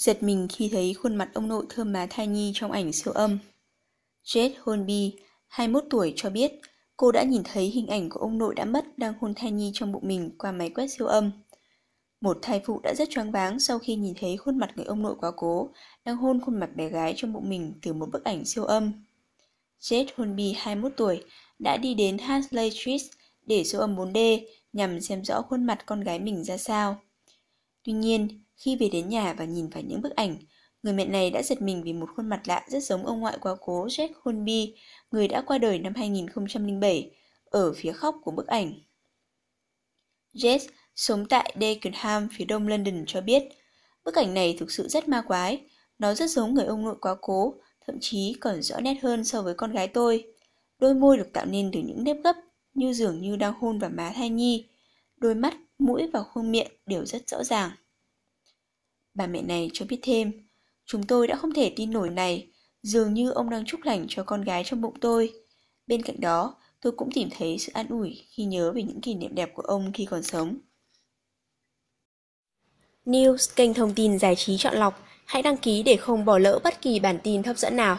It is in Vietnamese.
Giật mình khi thấy khuôn mặt ông nội thơm má thai nhi trong ảnh siêu âm. Jade Holby, 21 tuổi cho biết cô đã nhìn thấy hình ảnh của ông nội đã mất đang hôn thai nhi trong bụng mình qua máy quét siêu âm. Một thai phụ đã rất choáng váng sau khi nhìn thấy khuôn mặt người ông nội quá cố đang hôn khuôn mặt bé gái trong bụng mình từ một bức ảnh siêu âm. Jade Holby, 21 tuổi, đã đi đến Hasley Street để siêu âm 4D nhằm xem rõ khuôn mặt con gái mình ra sao. Tuy nhiên, khi về đến nhà và nhìn vào những bức ảnh, người mẹ này đã giật mình vì một khuôn mặt lạ rất giống ông ngoại quá cố Jack Hornby, người đã qua đời năm 2007, ở phía khóc của bức ảnh. Jess, sống tại Dagenham phía đông London cho biết, bức ảnh này thực sự rất ma quái, nó rất giống người ông nội quá cố, thậm chí còn rõ nét hơn so với con gái tôi. Đôi môi được tạo nên từ những nếp gấp, như dường như đang hôn vào má thai nhi, đôi mắt, mũi và khuôn miệng đều rất rõ ràng. Bà mẹ này cho biết thêm, chúng tôi đã không thể tin nổi này, dường như ông đang chúc lành cho con gái trong bụng tôi. Bên cạnh đó, tôi cũng tìm thấy sự an ủi khi nhớ về những kỷ niệm đẹp của ông khi còn sống. News, kênh thông tin giải trí chọn lọc, hãy đăng ký để không bỏ lỡ bất kỳ bản tin hấp dẫn nào.